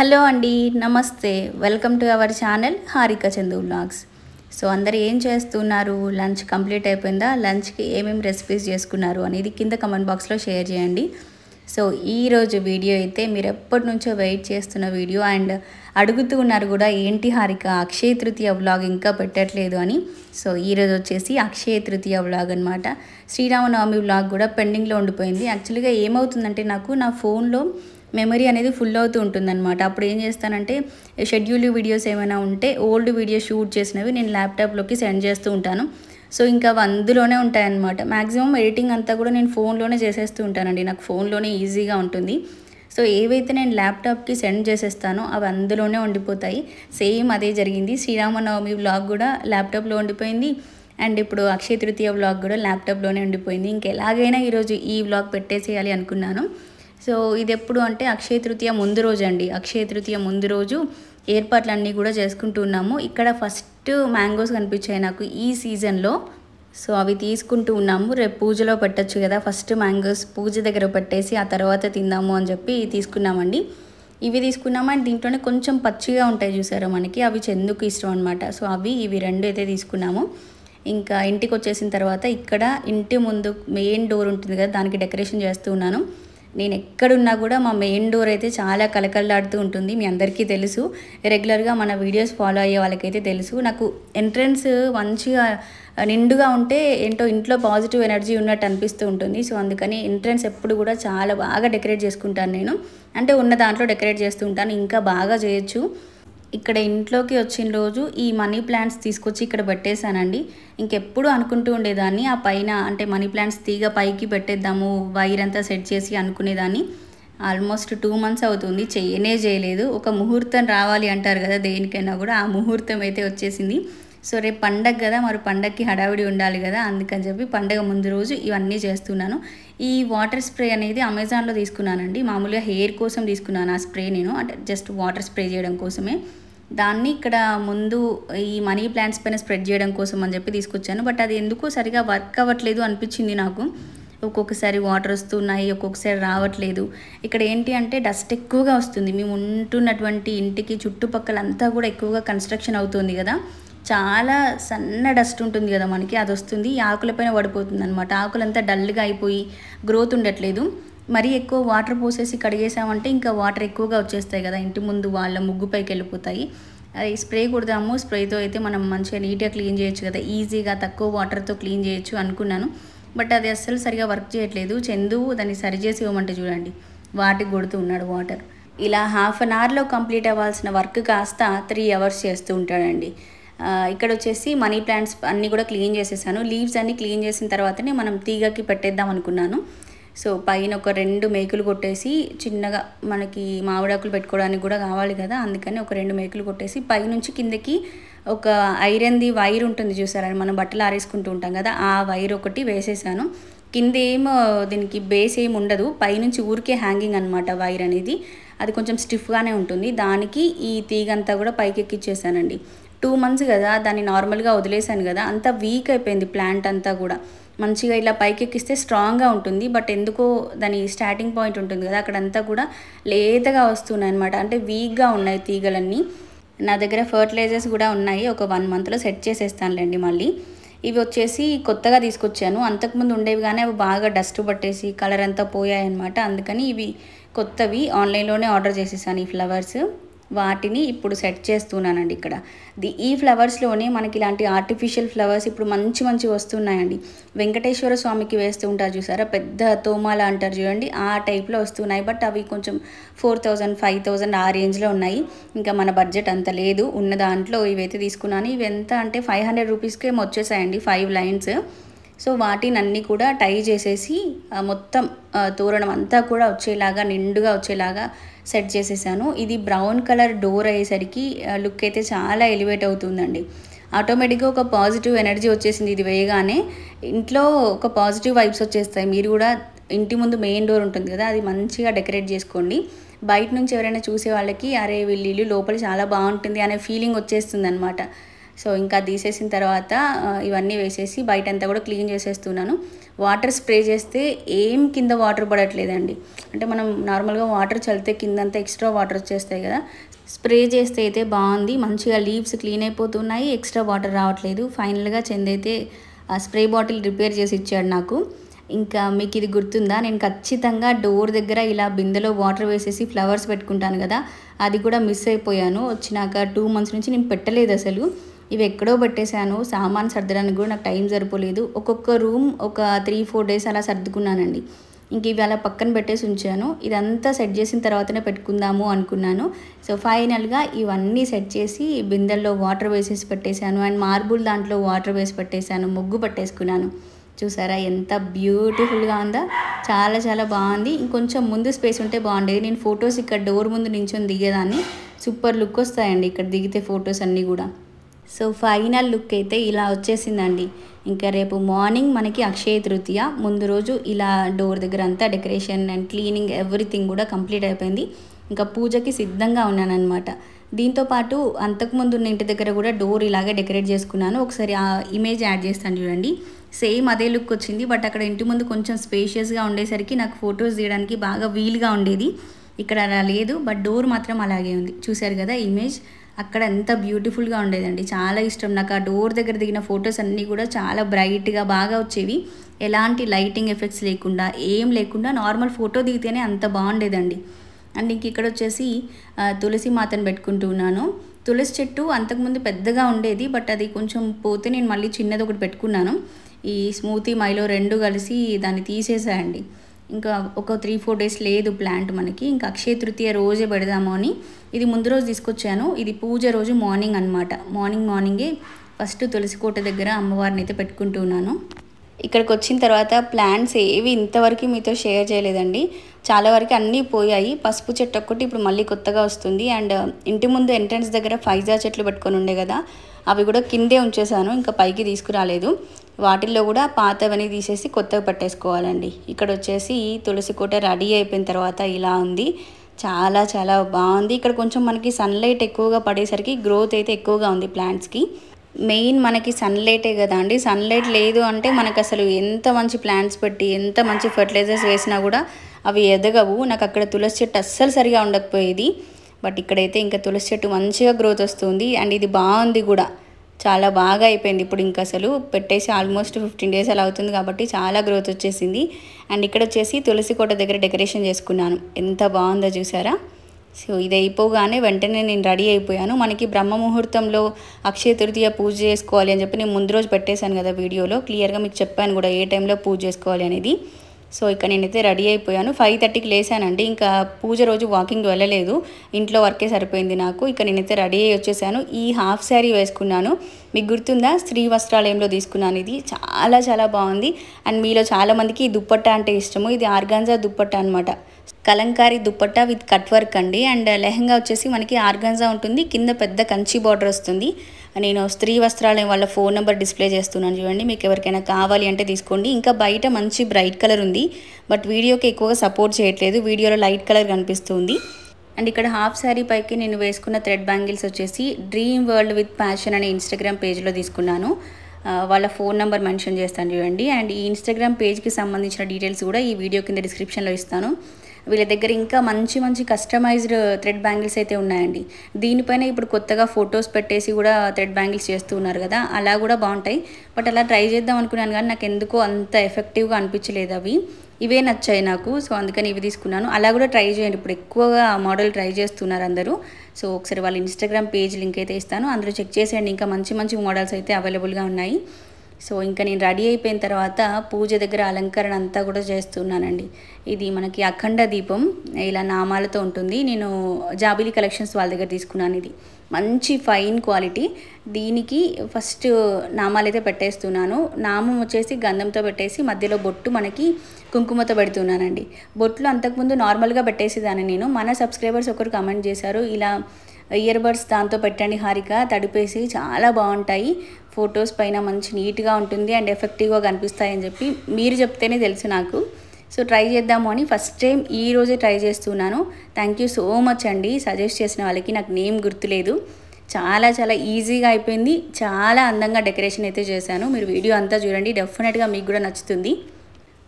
hello అండి నమస్తే welcome to our channel Harika Chandu vlogs so అందరు ఏం చేస్తున్నారు లంచ్ కంప్లీట్ అయిపోయిందా లంచ్కి ఏమేమి రెసిపీస్ చేసుకున్నారు అనేది కింద కమెంట్ బాక్స్లో షేర్ చేయండి సో ఈరోజు వీడియో అయితే మీరు ఎప్పటి నుంచో వెయిట్ చేస్తున్న వీడియో అండ్ అడుగుతూ ఉన్నారు కూడా ఏంటి హారిక అక్షయ తృతీయ బ్లాగ్ ఇంకా పెట్టట్లేదు అని సో ఈరోజు వచ్చేసి అక్షయ తృతీయ బ్లాగ్ అనమాట శ్రీరామనవమి వ్లాగ్ కూడా పెండింగ్లో ఉండిపోయింది యాక్చువల్గా ఏమవుతుందంటే నాకు నా ఫోన్లో మెమరీ అనేది ఫుల్ అవుతూ ఉంటుందన్నమాట అప్పుడు ఏం చేస్తానంటే షెడ్యూల్ వీడియోస్ ఏమైనా ఉంటే ఓల్డ్ వీడియోస్ షూట్ చేసినవి నేను ల్యాప్టాప్లోకి సెండ్ చేస్తూ ఉంటాను సో ఇంకా అవి అందులోనే ఉంటాయన్నమాట మ్యాక్సిమం ఎడిటింగ్ అంతా కూడా నేను ఫోన్లోనే చేసేస్తూ ఉంటానండి నాకు ఫోన్లోనే ఈజీగా ఉంటుంది సో ఏవైతే నేను ల్యాప్టాప్కి సెండ్ చేసేస్తానో అవి అందులోనే ఉండిపోతాయి సేమ్ అదే జరిగింది శ్రీరామనవమి వ్లాగ్ కూడా ల్యాప్టాప్లో ఉండిపోయింది అండ్ ఇప్పుడు అక్షయ తృతీయ వ్లాగ్ కూడా ల్యాప్టాప్లోనే ఉండిపోయింది ఇంకెలాగైనా ఈరోజు ఈ వ్లాగ్ పెట్టేసేయాలి అనుకున్నాను సో ఇది ఎప్పుడు అంటే అక్షయ తృతీయ ముందు రోజు అండి అక్షయ తృతీయ ముందు రోజు ఏర్పాట్లన్నీ కూడా చేసుకుంటున్నాము ఇక్కడ ఫస్ట్ మ్యాంగోస్ కనిపించాయి నాకు ఈ సీజన్లో సో అవి తీసుకుంటూ ఉన్నాము రేపు పూజలో పెట్టచ్చు కదా ఫస్ట్ మ్యాంగోస్ పూజ దగ్గర పెట్టేసి ఆ తర్వాత తిందాము అని చెప్పి తీసుకున్నామండి ఇవి తీసుకున్నాము అండ్ దీంట్లోనే కొంచెం పచ్చిగా ఉంటాయి చూసారా మనకి అవి చెందుకు ఇష్టం అనమాట సో అవి ఇవి రెండు అయితే తీసుకున్నాము ఇంకా ఇంటికి వచ్చేసిన తర్వాత ఇక్కడ ఇంటి ముందు మెయిన్ డోర్ ఉంటుంది కదా దానికి డెకరేషన్ చేస్తూ ఉన్నాను నేను ఎక్కడున్నా కూడా మా మెయిన్ డోర్ అయితే చాలా కలకల్లాడుతూ ఉంటుంది మీ అందరికీ తెలుసు రెగ్యులర్గా మన వీడియోస్ ఫాలో అయ్యే వాళ్ళకైతే తెలుసు నాకు ఎంట్రన్స్ మంచిగా నిండుగా ఉంటే ఏంటో ఇంట్లో పాజిటివ్ ఎనర్జీ ఉన్నట్టు అనిపిస్తూ ఉంటుంది సో అందుకని ఎంట్రన్స్ ఎప్పుడు కూడా చాలా బాగా డెకరేట్ చేసుకుంటాను నేను అంటే ఉన్న దాంట్లో డెకరేట్ చేస్తూ ఉంటాను ఇంకా బాగా చేయొచ్చు ఇక్కడ ఇంట్లోకి వచ్చిన రోజు ఈ మనీ ప్లాంట్స్ తీసుకొచ్చి ఇక్కడ పెట్టేశానండి ఇంకెప్పుడు అనుకుంటూ ఉండేదాన్ని ఆ పైన అంటే మనీ ప్లాంట్స్ తీగ పైకి పెట్టేద్దాము వైర్ అంతా సెట్ చేసి అనుకునేదాన్ని ఆల్మోస్ట్ టూ మంత్స్ అవుతుంది చేయనే చేయలేదు ఒక ముహూర్తం రావాలి అంటారు కదా దేనికైనా కూడా ఆ ముహూర్తం అయితే వచ్చేసింది సో రేపు పండగ కదా మరి పండగకి హడావిడి ఉండాలి కదా అందుకని చెప్పి పండగ ముందు రోజు ఇవన్నీ చేస్తున్నాను ఈ వాటర్ స్ప్రే అనేది అమెజాన్లో తీసుకున్నానండి మామూలుగా హెయిర్ కోసం తీసుకున్నాను ఆ స్ప్రే నేను అంటే జస్ట్ వాటర్ స్ప్రే చేయడం కోసమే దాన్ని ఇక్కడ ముందు ఈ మనీ ప్లాంట్స్ పైన స్ప్రెడ్ చేయడం కోసం అని చెప్పి తీసుకొచ్చాను బట్ అది ఎందుకో సరిగా వర్క్ అవ్వట్లేదు అనిపించింది నాకు ఒక్కొక్కసారి వాటర్ వస్తున్నాయి ఒక్కొక్కసారి రావట్లేదు ఇక్కడ ఏంటి అంటే డస్ట్ ఎక్కువగా వస్తుంది మేము ఉంటున్నటువంటి ఇంటికి చుట్టుపక్కలంతా కూడా ఎక్కువగా కన్స్ట్రక్షన్ అవుతుంది కదా చాలా సన్న డస్ట్ ఉంటుంది కదా మనకి అది వస్తుంది ఆకులపైన పడిపోతుంది అనమాట ఆకులంతా డల్గా అయిపోయి గ్రోత్ ఉండట్లేదు మరీ ఎక్కువ వాటర్ పోసేసి కడిగేసామంటే ఇంకా వాటర్ ఎక్కువగా వచ్చేస్తాయి కదా ఇంటి ముందు వాళ్ళ ముగ్గుపైకి వెళ్ళిపోతాయి అది స్ప్రే కొడదాము స్ప్రేతో అయితే మనం మంచిగా నీట్గా క్లీన్ చేయొచ్చు కదా ఈజీగా తక్కువ వాటర్తో క్లీన్ చేయొచ్చు అనుకున్నాను బట్ అది అస్సలు సరిగా వర్క్ చేయట్లేదు చందు దాన్ని సరిచేసి ఇవ్వమంటే చూడండి వాటికి కొడుతూ ఉన్నాడు వాటర్ ఇలా హాఫ్ అన్ అవర్లో కంప్లీట్ అవ్వాల్సిన వర్క్ కాస్త త్రీ అవర్స్ చేస్తూ ఉంటాడండి ఇక్కడ వచ్చేసి మనీ ప్లాంట్స్ అన్నీ కూడా క్లీన్ చేసేసాను లీవ్స్ అన్నీ క్లీన్ చేసిన తర్వాతనే మనం తీగకి పెట్టేద్దాం అనుకున్నాను సో పైన ఒక రెండు మేకులు కొట్టేసి చిన్నగా మనకి మామిడాకులు పెట్టుకోవడానికి కూడా కావాలి కదా అందుకని ఒక రెండు మేకులు కొట్టేసి పైనుంచి కిందకి ఒక ఐరన్ది వైర్ ఉంటుంది చూసారా మనం బట్టలు ఆరేసుకుంటూ ఉంటాం కదా ఆ వైర్ ఒకటి వేసేసాను కింద ఏమో దీనికి బేస్ ఏమి ఉండదు పైనుంచి ఊరికే హ్యాంగింగ్ అనమాట వైర్ అనేది అది కొంచెం స్టిఫ్గానే ఉంటుంది దానికి ఈ తీగంతా కూడా పైకి ఎక్కిచ్చేసానండి టూ మంత్స్ కదా దాన్ని నార్మల్గా వదిలేశాను కదా అంత వీక్ అయిపోయింది ప్లాంట్ అంతా కూడా మంచిగా ఇలా పైకెక్కిస్తే స్ట్రాంగ్గా ఉంటుంది బట్ ఎందుకో దాని స్టార్టింగ్ పాయింట్ ఉంటుంది కదా అక్కడంతా కూడా లేతగా వస్తున్నాయి అనమాట అంటే వీక్గా ఉన్నాయి తీగలన్నీ నా దగ్గర ఫర్టిలైజర్స్ కూడా ఉన్నాయి ఒక వన్ మంత్లో సెట్ చేసేస్తానులేండి మళ్ళీ ఇవి వచ్చేసి కొత్తగా తీసుకొచ్చాను అంతకుముందు ఉండేవి కానీ అవి బాగా డస్ట్ పట్టేసి కలర్ అంతా పోయాయన్నమాట అందుకని ఇవి కొత్తవి ఆన్లైన్లోనే ఆర్డర్ చేసేసాను ఈ ఫ్లవర్స్ వాటిని ఇప్పుడు సెట్ చేస్తున్నానండి ఇక్కడ ది ఈ ఫ్లవర్స్లోనే మనకి ఇలాంటి ఆర్టిఫిషియల్ ఫ్లవర్స్ ఇప్పుడు మంచి మంచి వస్తున్నాయండి వెంకటేశ్వర స్వామికి వేస్తూ ఉంటారు చూసారా పెద్ద తోమాల అంటారు చూడండి ఆ టైప్లో వస్తున్నాయి బట్ అవి కొంచెం ఫోర్ థౌజండ్ ఫైవ్ థౌజండ్ ఆ రేంజ్లో ఉన్నాయి ఇంకా మన బడ్జెట్ అంత లేదు ఉన్న దాంట్లో ఇవైతే తీసుకున్నాను ఇవి ఎంత అంటే ఫైవ్ హండ్రెడ్ రూపీస్కి ఏమో వచ్చేసాయండి ఫైవ్ లైన్స్ సో వాటిని అన్నీ కూడా టై చేసేసి మొత్తం తోరణం అంతా కూడా వచ్చేలాగా నిండుగా వచ్చేలాగా సెట్ చేసేసాను ఇది బ్రౌన్ కలర్ డోర్ అయ్యేసరికి లుక్ అయితే చాలా ఎలివేట్ అవుతుందండి ఆటోమేటిక్గా ఒక పాజిటివ్ ఎనర్జీ వచ్చేసింది ఇది వేయగానే ఇంట్లో ఒక పాజిటివ్ వైబ్స్ వచ్చేస్తాయి మీరు కూడా ఇంటి ముందు మెయిన్ డోర్ ఉంటుంది కదా అది మంచిగా డెకరేట్ చేసుకోండి బయట నుంచి ఎవరైనా చూసే వాళ్ళకి అరే వీళ్ళు లోపల చాలా బాగుంటుంది అనే ఫీలింగ్ వచ్చేస్తుంది అనమాట సో ఇంకా తీసేసిన తర్వాత ఇవన్నీ వేసేసి బయట అంతా కూడా క్లీన్ చేసేస్తున్నాను వాటర్ స్ప్రే చేస్తే ఏం కింద వాటర్ పడట్లేదండి అంటే మనం నార్మల్గా వాటర్ చల్లితే కిందంతా ఎక్స్ట్రా వాటర్ వచ్చేస్తాయి కదా స్ప్రే చేస్తే అయితే బాగుంది మంచిగా లీవ్స్ క్లీన్ అయిపోతున్నాయి ఎక్స్ట్రా వాటర్ రావట్లేదు ఫైనల్గా చెందైతే ఆ స్ప్రే బాటిల్ రిపేర్ చేసి ఇచ్చాడు నాకు ఇంకా మీకు ఇది గుర్తుందా నేను ఖచ్చితంగా డోర్ దగ్గర ఇలా బిందెలో వాటర్ వేసేసి ఫ్లవర్స్ పెట్టుకుంటాను కదా అది కూడా మిస్ అయిపోయాను వచ్చినాక టూ మంత్స్ నుంచి నేను పెట్టలేదు అసలు ఇవి ఎక్కడో పెట్టేశాను సామాన్ సర్దడానికి కూడా నాకు టైం సరిపోలేదు ఒక్కొక్క రూమ్ ఒక త్రీ ఫోర్ డేస్ అలా సర్దుకున్నానండి ఇంక ఇవి అలా పక్కన పెట్టేసి ఉంచాను ఇదంతా సెట్ చేసిన తర్వాతనే పెట్టుకుందాము అనుకున్నాను సో ఫైనల్గా ఇవన్నీ సెట్ చేసి బిందెల్లో వాటర్ వేసేసి పెట్టేశాను అండ్ మార్బుల్ దాంట్లో వాటర్ వేసి పెట్టేశాను ముగ్గు పట్టేసుకున్నాను చూసారా ఎంత బ్యూటిఫుల్గా ఉందా చాలా చాలా బాగుంది ఇంకొంచెం ముందు స్పేస్ ఉంటే బాగుండేది నేను ఫొటోస్ ఇక్కడ డోర్ ముందు నించొని దిగేదాన్ని సూపర్ లుక్ వస్తాయండి ఇక్కడ దిగితే ఫొటోస్ అన్నీ కూడా సో ఫైనల్ లుక్ అయితే ఇలా వచ్చేసిందండి ఇంకా రేపు మార్నింగ్ మనకి అక్షయ తృతీయ ముందు రోజు ఇలా డోర్ దగ్గర అంతా డెకరేషన్ అండ్ క్లీనింగ్ ఎవ్రీథింగ్ కూడా కంప్లీట్ అయిపోయింది ఇంకా పూజకి సిద్ధంగా ఉన్నానన్నమాట దీంతోపాటు అంతకుముందు ఉన్న ఇంటి దగ్గర కూడా డోర్ ఇలాగే డెకరేట్ చేసుకున్నాను ఒకసారి ఆ ఇమేజ్ యాడ్ చేస్తాను చూడండి సేమ్ అదే లుక్ వచ్చింది బట్ అక్కడ ఇంటి ముందు కొంచెం స్పేషియస్గా ఉండేసరికి నాకు ఫొటోస్ తీయడానికి బాగా వీలుగా ఉండేది ఇక్కడ అలా లేదు బట్ డోర్ మాత్రం అలాగే ఉంది చూశారు కదా ఇమేజ్ అక్కడ ఎంత బ్యూటిఫుల్గా ఉండేదండి చాలా ఇష్టం నాకు ఆ డోర్ దగ్గర దిగిన ఫొటోస్ అన్నీ కూడా చాలా బ్రైట్గా బాగా వచ్చేవి ఎలాంటి లైటింగ్ ఎఫెక్ట్స్ లేకుండా ఏం లేకుండా నార్మల్ ఫోటో దిగితేనే అంత బాగుండేదండి అండ్ ఇంక ఇక్కడ వచ్చేసి తులసి మాతను పెట్టుకుంటూ ఉన్నాను తులసి చెట్టు అంతకుముందు పెద్దగా ఉండేది బట్ అది కొంచెం పోతే నేను మళ్ళీ చిన్నది ఒకటి పెట్టుకున్నాను ఈ స్మూతీ మైలో రెండు కలిసి దాన్ని తీసేసాయండి ఇంకా ఒక త్రీ ఫోర్ డేస్ లేదు ప్లాంట్ మనకి ఇంకా అక్షయ తృతీయ రోజే పెడదాము అని ఇది ముందు రోజు తీసుకొచ్చాను ఇది పూజ రోజు మార్నింగ్ అనమాట మార్నింగ్ మార్నింగే ఫస్ట్ తులసి కోట దగ్గర అమ్మవారిని అయితే ఉన్నాను ఇక్కడికి వచ్చిన తర్వాత ప్లాంట్స్ ఏవి ఇంతవరకు మీతో షేర్ చేయలేదండి చాలా వరకు అన్నీ పోయాయి పసుపు చెట్టు ఒక్కటి ఇప్పుడు మళ్ళీ కొత్తగా వస్తుంది అండ్ ఇంటి ముందు ఎంట్రన్స్ దగ్గర ఫైజా చెట్లు పెట్టుకొని ఉండే కదా అవి కూడా కిందే ఉంచేసాను ఇంకా పైకి తీసుకురాలేదు వాటిల్లో కూడా పాతవని తీసేసి కొత్తగా పట్టేసుకోవాలండి ఇక్కడ వచ్చేసి తులసి కోట రెడీ అయిపోయిన తర్వాత ఇలా ఉంది చాలా చాలా బాగుంది ఇక్కడ కొంచెం మనకి సన్లైట్ ఎక్కువగా పడేసరికి గ్రోత్ అయితే ఎక్కువగా ఉంది ప్లాంట్స్కి మెయిన్ మనకి సన్లైటే కదా అండి సన్లైట్ లేదు అంటే మనకు అసలు ఎంత మంచి ప్లాంట్స్ పెట్టి ఎంత మంచి ఫర్టిలైజర్స్ వేసినా కూడా అవి ఎదగవు నాకు అక్కడ తులసి చెట్టు అస్సలు సరిగా ఉండకపోయేది బట్ ఇక్కడైతే ఇంకా తులసి చెట్టు మంచిగా గ్రోత్ వస్తుంది అండ్ ఇది బాగుంది కూడా చాలా బాగా అయిపోయింది ఇప్పుడు ఇంకా అసలు పెట్టేసి ఆల్మోస్ట్ ఫిఫ్టీన్ డేస్ అలా అవుతుంది కాబట్టి చాలా గ్రోత్ వచ్చేసింది అండ్ ఇక్కడ వచ్చేసి తులసి కోట దగ్గర డెకరేషన్ చేసుకున్నాను ఎంత బాగుందో చూసారా సో ఇది అయిపోగానే వెంటనే నేను రెడీ అయిపోయాను మనకి బ్రహ్మ ముహూర్తంలో అక్షయ తృతీయ పూజ చేసుకోవాలి అని చెప్పి నేను ముందు రోజు పెట్టేశాను కదా వీడియోలో క్లియర్గా మీకు చెప్పాను కూడా ఏ టైంలో పూజ చేసుకోవాలి అనేది సో ఇక్కడ నేనైతే రెడీ అయిపోయాను ఫైవ్ థర్టీకి లేసానండి ఇంకా పూజ రోజు వాకింగ్ వెళ్ళలేదు ఇంట్లో వర్కే సరిపోయింది నాకు ఇక నేనైతే రెడీ అయ్యి వచ్చేసాను ఈ హాఫ్ శారీ వేసుకున్నాను మీకు గుర్తుందా స్త్రీ వస్త్రాలయంలో తీసుకున్నాను ఇది చాలా చాలా బాగుంది అండ్ మీలో చాలామందికి ఈ దుప్పట్ట అంటే ఇష్టము ఇది ఆర్గాన్జా దుప్పట్ట అనమాట Kalamkari dupatta with cut work అండి అండ్ లెహంగా వచ్చేసి మనకి ఆర్గాన్జా ఉంటుంది కింద పెద్ద కంచి బార్డర్ వస్తుంది నేను స్త్రీ వస్త్రాలు వాళ్ళ ఫోన్ నెంబర్ డిస్ప్లే చేస్తున్నాను చూడండి మీకు ఎవరికైనా కావాలి అంటే తీసుకోండి ఇంకా బయట మంచి బ్రైట్ కలర్ ఉంది బట్ వీడియోకి ఎక్కువగా సపోర్ట్ చేయట్లేదు వీడియోలో లైట్ కలర్ కనిపిస్తుంది అండ్ ఇక్కడ హాఫ్ శారీ పైకి నేను వేసుకున్న థ్రెడ్ బ్యాంగిల్స్ వచ్చేసి డ్రీమ్ వరల్డ్ విత్ ప్యాషన్ అనే ఇన్స్టాగ్రామ్ పేజ్లో తీసుకున్నాను వాళ్ళ ఫోన్ నెంబర్ మెన్షన్ చేస్తాను చూడండి అండ్ ఈ ఇన్స్టాగ్రామ్ పేజ్కి సంబంధించిన డీటెయిల్స్ కూడా ఈ వీడియో కింద డిస్క్రిప్షన్లో ఇస్తాను వీళ్ళ దగ్గర ఇంకా మంచి మంచి కస్టమైజ్డ్ థ్రెడ్ బ్యాంగిల్స్ అయితే ఉన్నాయండి దీనిపైన ఇప్పుడు కొత్తగా ఫొటోస్ పెట్టేసి కూడా థ్రెడ్ బ్యాంగిల్స్ చేస్తూ ఉన్నారు కదా అలా కూడా బాగుంటాయి బట్ అలా ట్రై చేద్దాం అనుకున్నాను కానీ నాకు ఎందుకో అంత ఎఫెక్టివ్గా అనిపించలేదు అవి ఇవే నచ్చాయి నాకు సో అందుకని ఇవి తీసుకున్నాను అలా కూడా ట్రై చేయండి ఇప్పుడు ఎక్కువగా మోడల్ ట్రై చేస్తున్నారు అందరూ సో ఒకసారి వాళ్ళ ఇన్స్టాగ్రామ్ పేజ్ లింక్ అయితే ఇస్తాను అందులో చెక్ చేసేయండి ఇంకా మంచి మంచి మోడల్స్ అయితే అవైలబుల్గా ఉన్నాయి సో ఇంకా నేను రెడీ అయిపోయిన తర్వాత పూజ దగ్గర అలంకరణ అంతా కూడా చేస్తున్నానండి ఇది మనకి అఖండ దీపం ఇలా నామాలతో ఉంటుంది నేను జాబిలీ కలెక్షన్స్ వాళ్ళ దగ్గర తీసుకున్నాను ఇది మంచి ఫైన్ క్వాలిటీ దీనికి ఫస్ట్ నామాలు అయితే పెట్టేస్తున్నాను నామం వచ్చేసి గంధంతో పెట్టేసి మధ్యలో బొట్టు మనకి కుంకుమతో పెడుతున్నానండి బొట్లు అంతకుముందు నార్మల్గా పెట్టేసేదాన్ని నేను మన సబ్స్క్రైబర్స్ ఒకరు కమెంట్ చేశారు ఇలా ఇయర్ బడ్స్ దాంతో పెట్టండి హారిక తడిపేసి చాలా బాగుంటాయి ఫొటోస్ పైన మంచి నీట్గా ఉంటుంది అండ్ ఎఫెక్టివ్గా కనిపిస్తాయని చెప్పి మీరు చెప్తేనే తెలుసు నాకు సో ట్రై చేద్దాము అని ఫస్ట్ టైం ఈ రోజే ట్రై చేస్తున్నాను థ్యాంక్ యూ సో మచ్ అండి సజెస్ట్ చేసిన వాళ్ళకి నాకు నేమ్ గుర్తులేదు చాలా చాలా ఈజీగా అయిపోయింది చాలా అందంగా డెకరేషన్ అయితే చేశాను మీరు వీడియో అంతా చూడండి డెఫినెట్గా మీకు కూడా నచ్చుతుంది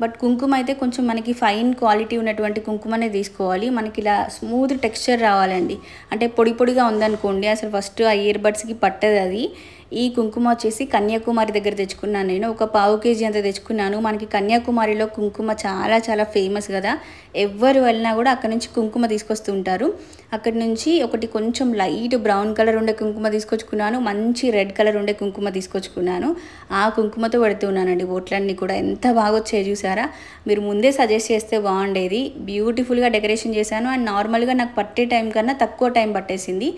బట్ కుంకుమ అయితే కొంచెం మనకి ఫైన్ క్వాలిటీ ఉన్నటువంటి కుంకుమనే తీసుకోవాలి మనకి ఇలా స్మూత్ టెక్స్చర్ రావాలండి అంటే పొడి పొడిగా ఉందనుకోండి అసలు ఫస్ట్ ఆ ఇయర్ బడ్స్కి పట్టదు అది ఈ కుంకుమ వచ్చేసి కన్యాకుమారి దగ్గర తెచ్చుకున్నాను నేను ఒక పావు కేజీ అంత తెచ్చుకున్నాను మనకి కన్యాకుమారిలో కుంకుమ చాలా చాలా ఫేమస్ కదా ఎవ్వరు వెళ్ళినా కూడా అక్కడ నుంచి కుంకుమ తీసుకొస్తూ ఉంటారు అక్కడ నుంచి ఒకటి కొంచెం లైట్ బ్రౌన్ కలర్ ఉండే కుంకుమ తీసుకొచ్చుకున్నాను మంచి రెడ్ కలర్ ఉండే కుంకుమ తీసుకొచ్చుకున్నాను ఆ కుంకుమతో పెడుతున్నానండి బోట్లన్నీ కూడా ఎంత బాగా వచ్చాయి చూసారా మీరు ముందే సజెస్ట్ చేస్తే బాగుండేది బ్యూటిఫుల్గా డెకరేషన్ చేశాను అండ్ నార్మల్గా నాకు పట్టే టైం కన్నా తక్కువ టైం పట్టేసింది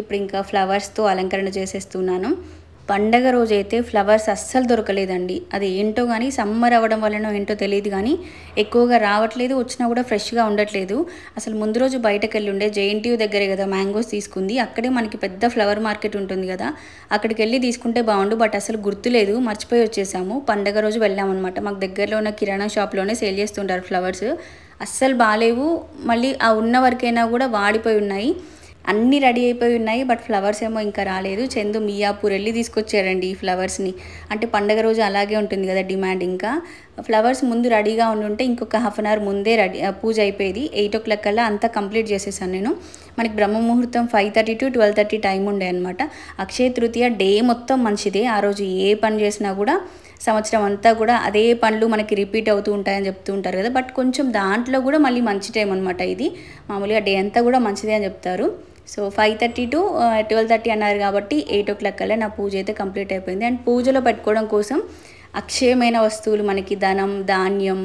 ఇప్పుడు ఇంకా ఫ్లవర్స్తో అలంకరణ చేసేస్తున్నాను పండగ రోజైతే ఫ్లవర్స్ అస్సలు దొరకలేదండి అది ఏంటో కానీ సమ్మర్ అవ్వడం వల్లనో ఏంటో తెలియదు కానీ ఎక్కువగా రావట్లేదు వచ్చినా కూడా ఫ్రెష్గా ఉండట్లేదు అసలు ముందు రోజు బయటకు వెళ్ళి ఉండే జేఎన్టీయూ దగ్గరే కదా మ్యాంగోస్ తీసుకుంది అక్కడే మనకి పెద్ద ఫ్లవర్ మార్కెట్ ఉంటుంది కదా అక్కడికి వెళ్ళి తీసుకుంటే బాగుండు బట్ అసలు గుర్తులేదు మర్చిపోయి వచ్చేసాము పండగ రోజు వెళ్ళామన్నమాట మాకు దగ్గరలో ఉన్న కిరాణా షాప్లోనే సేల్ చేస్తుంటారు ఫ్లవర్స్ అస్సలు బాగాలేవు మళ్ళీ ఆ ఉన్న వరకైనా కూడా వాడిపోయి ఉన్నాయి అన్నీ రెడీ అయిపోయి ఉన్నాయి బట్ ఫ్లవర్స్ ఏమో ఇంకా రాలేదు చందు మియాపూర్ వెళ్ళి తీసుకొచ్చారండి ఈ ఫ్లవర్స్ని అంటే పండగ రోజు అలాగే ఉంటుంది కదా డిమాండ్ ఇంకా ఫ్లవర్స్ ముందు రెడీగా ఉండుంటే ఇంకొక హాఫ్ అన్ అవర్ ముందే రెడీ పూజ అయిపోయేది ఎయిట్ ఓ క్లాక్ కల్లా అంతా కంప్లీట్ చేసేసాను నేను మనకి బ్రహ్మముహూర్తం five thirty to twelve thirty time ఉండే అనమాట అక్షయ తృతీయ డే మొత్తం మంచిదే ఆ రోజు ఏ పని చేసినా కూడా సంవత్సరం అంతా కూడా అదే పనులు మనకి రిపీట్ అవుతూ ఉంటాయని చెప్తూ ఉంటారు కదా బట్ కొంచెం దాంట్లో కూడా మళ్ళీ మంచి టైం అనమాట ఇది మామూలుగా డే అంతా కూడా మంచిదే అని చెప్తారు so five thirty to twelve thirty అన్నారు కాబట్టి ఎయిట్ ఓ క్లాక్ కల్లా నా పూజ అయితే కంప్లీట్ అయిపోయింది అండ్ పూజలో పెట్టుకోవడం కోసం అక్షయమైన వస్తువులు మనకి ధనం ధాన్యం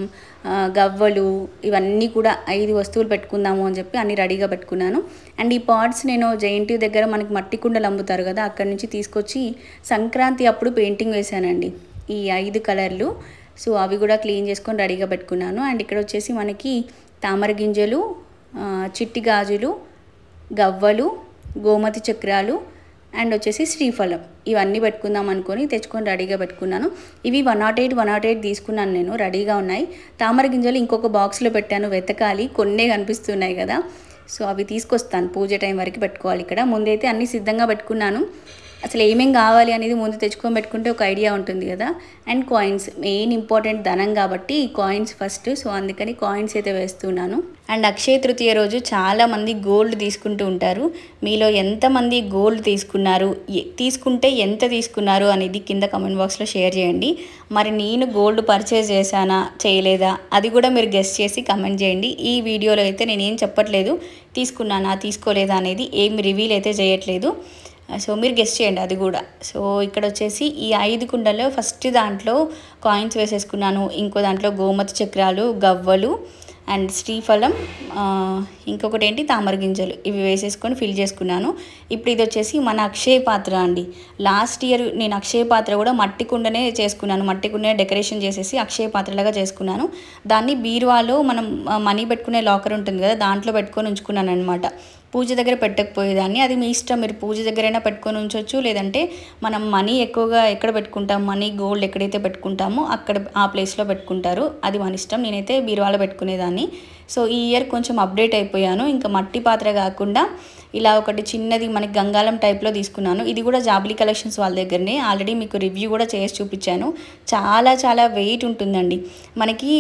గవ్వలు ఇవన్నీ కూడా ఐదు వస్తువులు పెట్టుకుందాము అని చెప్పి అన్ని రెడీగా పెట్టుకున్నాను అండ్ ఈ పార్ట్స్ నేను జయంటి దగ్గర మనకి మట్టి కుండలు అమ్ముతారు కదా అక్కడి నుంచి తీసుకొచ్చి సంక్రాంతి అప్పుడు పెయింటింగ్ వేశానండి ఈ ఐదు కలర్లు సో అవి కూడా క్లీన్ చేసుకొని రెడీగా పెట్టుకున్నాను అండ్ ఇక్కడ వచ్చేసి మనకి తామర గింజలు చిట్టి గాజులు గవ్వలు గోమతి చక్రాలు అండ్ వచ్చేసి శ్రీఫలం ఇవన్నీ పెట్టుకుందాం అనుకొని తెచ్చుకొని రెడీగా పెట్టుకున్నాను ఇవి one nought eight one nought eight తీసుకున్నాను నేను రెడీగా ఉన్నాయి తామర గింజలు ఇంకొక బాక్స్లో పెట్టాను వెతకాలి కొన్నే కనిపిస్తున్నాయి కదా సో అవి తీసుకొస్తాను పూజ టైం వరకు పెట్టుకోవాలి ఇక్కడ ముందైతే అన్నీ సిద్ధంగా పెట్టుకున్నాను అసలు ఏమేం కావాలి అనేది ముందు తెచ్చుకొని పెట్టుకుంటే ఒక ఐడియా ఉంటుంది కదా అండ్ కాయిన్స్ మెయిన్ ఇంపార్టెంట్ ధనం కాబట్టి ఈ కాయిన్స్ ఫస్ట్ సో అందుకని కాయిన్స్ అయితే వేస్తున్నాను అండ్ అక్షయ తృతీయ రోజు చాలామంది గోల్డ్ తీసుకుంటూ ఉంటారు మీలో ఎంతమంది గోల్డ్ తీసుకున్నారు తీసుకుంటే ఎంత తీసుకున్నారు అనేది కింద కమెంట్ బాక్స్లో షేర్ చేయండి మరి నేను గోల్డ్ పర్చేజ్ చేశానా చేయలేదా అది కూడా మీరు గెస్ట్ చేసి కమెంట్ చేయండి ఈ వీడియోలో అయితే నేనేం చెప్పట్లేదు తీసుకున్నానా తీసుకోలేదా అనేది ఏం రివీల్ అయితే చేయట్లేదు సో మీరు గెస్ట్ చేయండి అది కూడా సో ఇక్కడ వచ్చేసి ఈ ఐదు కుండల్లో ఫస్ట్ దాంట్లో కాయిన్స్ వేసేసుకున్నాను ఇంకో దాంట్లో గోమతి చక్రాలు గవ్వలు అండ్ శ్రీఫలం ఇంకొకటి ఏంటి తామర గింజలు ఇవి వేసేసుకొని ఫిల్ చేసుకున్నాను ఇప్పుడు ఇది వచ్చేసి మన అక్షయ పాత్ర అండి లాస్ట్ ఇయర్ నేను అక్షయ పాత్ర కూడా మట్టి కుండనే చేసుకున్నాను మట్టి కుండనే డెకరేషన్ చేసేసి అక్షయ పాత్రలాగా చేసుకున్నాను దాన్ని బీరువాలో మనం మనీ పెట్టుకునే లాకర్ ఉంటుంది కదా దాంట్లో పెట్టుకొని ఉంచుకున్నాను అనమాట పూజ దగ్గర పెట్టకపోయేదాన్ని అది మీ ఇష్టం మీరు పూజ దగ్గరైనా పెట్టుకొని ఉంచవచ్చు లేదంటే మనం మనీ ఎక్కువగా ఎక్కడ పెట్టుకుంటాం మనీ గోల్డ్ ఎక్కడైతే పెట్టుకుంటామో అక్కడ ఆ ప్లేస్లో పెట్టుకుంటారు అది మన ఇష్టం నేనైతే బీరువాలో పెట్టుకునేదాన్ని సో ఈ ఇయర్ కొంచెం అప్డేట్ అయిపోయాను ఇంకా మట్టి పాత్ర కాకుండా ఇలా ఒకటి చిన్నది మనకి గంగాలం టైప్లో తీసుకున్నాను ఇది కూడా జాబిలీ కలెక్షన్స్ వాళ్ళ దగ్గరనే ఆల్రెడీ మీకు రివ్యూ కూడా చేసి చూపించాను చాలా చాలా వెయిట్ ఉంటుందండి మనకి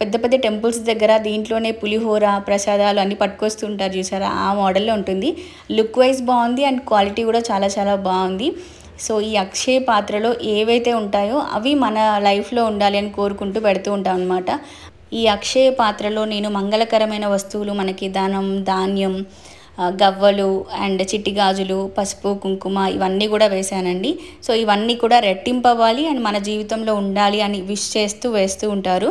పెద్ద పెద్ద టెంపుల్స్ దగ్గర దీంట్లోనే పులిహోర ప్రసాదాలు అన్నీ పట్టుకొస్తుంటారు చూసారా ఆ మోడల్లో ఉంటుంది లుక్ వైజ్ బాగుంది అండ్ క్వాలిటీ కూడా చాలా చాలా బాగుంది సో ఈ అక్షయ పాత్రలో ఏవైతే ఉంటాయో అవి మన లైఫ్లో ఉండాలి అని కోరుకుంటూ పెడుతూ ఉంటాం అనమాట ఈ అక్షయ పాత్రలో నేను మంగళకరమైన వస్తువులు మనకి ధనం ధాన్యం గవ్వలు అండ్ చిట్టి గాజులు పసుపు కుంకుమ ఇవన్నీ కూడా వేశానండి సో ఇవన్నీ కూడా రెట్టింపవ్వాలి అండ్ మన జీవితంలో ఉండాలి అని విష్ చేస్తూ వేస్తూ ఉంటారు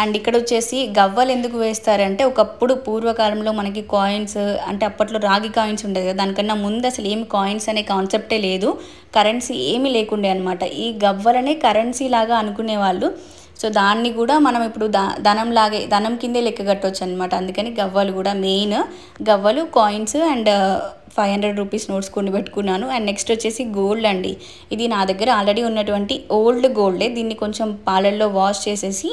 అండ్ ఇక్కడ వచ్చేసి గవ్వలు ఎందుకు వేస్తారంటే ఒకప్పుడు పూర్వకాలంలో మనకి కాయిన్స్ అంటే అప్పట్లో రాగి కాయిన్స్ ఉండేది కదా దానికన్నా ముందు అసలు ఏమి కాయిన్స్ అనే కాన్సెప్టే లేదు కరెన్సీ ఏమీ లేకుండే అనమాట ఈ గవ్వలనే కరెన్సీ లాగా అనుకునేవాళ్ళు సో దాన్ని కూడా మనం ఇప్పుడు దా లాగే ధనం కిందే లెక్క కట్టవచ్చు అనమాట అందుకని గవ్వలు కూడా మెయిన్ గవ్వలు coins and five hundred rupees notes కొన్ని పెట్టుకున్నాను అండ్ నెక్స్ట్ వచ్చేసి గోల్డ్ అండి ఇది నా దగ్గర ఆల్రెడీ ఉన్నటువంటి ఓల్డ్ గోల్డే దీన్ని కొంచెం పాలల్లో వాష్ చేసేసి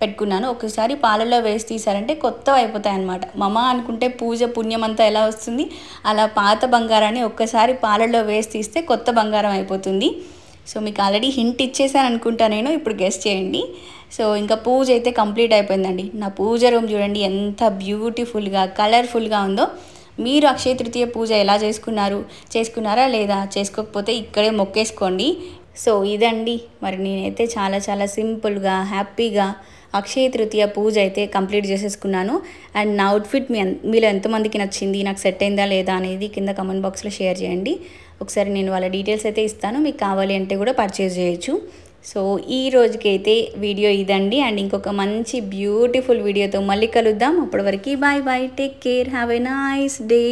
పెట్టుకున్నాను ఒకసారి పాలల్లో వేసి తీసారంటే కొత్తవి అయిపోతాయి అనమాట మమ అనుకుంటే పూజ పుణ్యం అంతా ఎలా వస్తుంది అలా పాత బంగారాన్ని ఒక్కసారి పాలల్లో వేసి తీస్తే కొత్త బంగారం అయిపోతుంది సో మీకు ఆల్రెడీ హింట్ ఇచ్చేసాను అనుకుంటా నేను ఇప్పుడు గెస్ట్ చేయండి సో ఇంకా పూజ అయితే కంప్లీట్ అయిపోయిందండి నా పూజ రూమ్ చూడండి ఎంత బ్యూటిఫుల్గా కలర్ఫుల్గా ఉందో మీరు అక్షయ తృతీయ పూజ ఎలా చేసుకున్నారు చేసుకున్నారా లేదా చేసుకోకపోతే ఇక్కడే మొక్కేసుకోండి సో ఇదండి మరి నేనైతే చాలా చాలా సింపుల్గా హ్యాపీగా అక్షయ తృతీయ పూజ అయితే కంప్లీట్ చేసేసుకున్నాను అండ్ నా అవుట్ఫిట్ మీ మీలో ఎంతమందికి నచ్చింది నాకు సెట్ అయిందా లేదా అనేది కింద కమెంట్ బాక్స్లో షేర్ చేయండి ఒకసారి నేను వాళ్ళ డీటెయిల్స్ అయితే ఇస్తాను మీకు కావాలి అంటే కూడా పర్చేజ్ చేయొచ్చు సో ఈ రోజుకైతే వీడియో ఇదండి అండ్ ఇంకొక మంచి బ్యూటిఫుల్ వీడియోతో మళ్ళీ కలుద్దాం అప్పటి వరకు bye bye take care have a nice day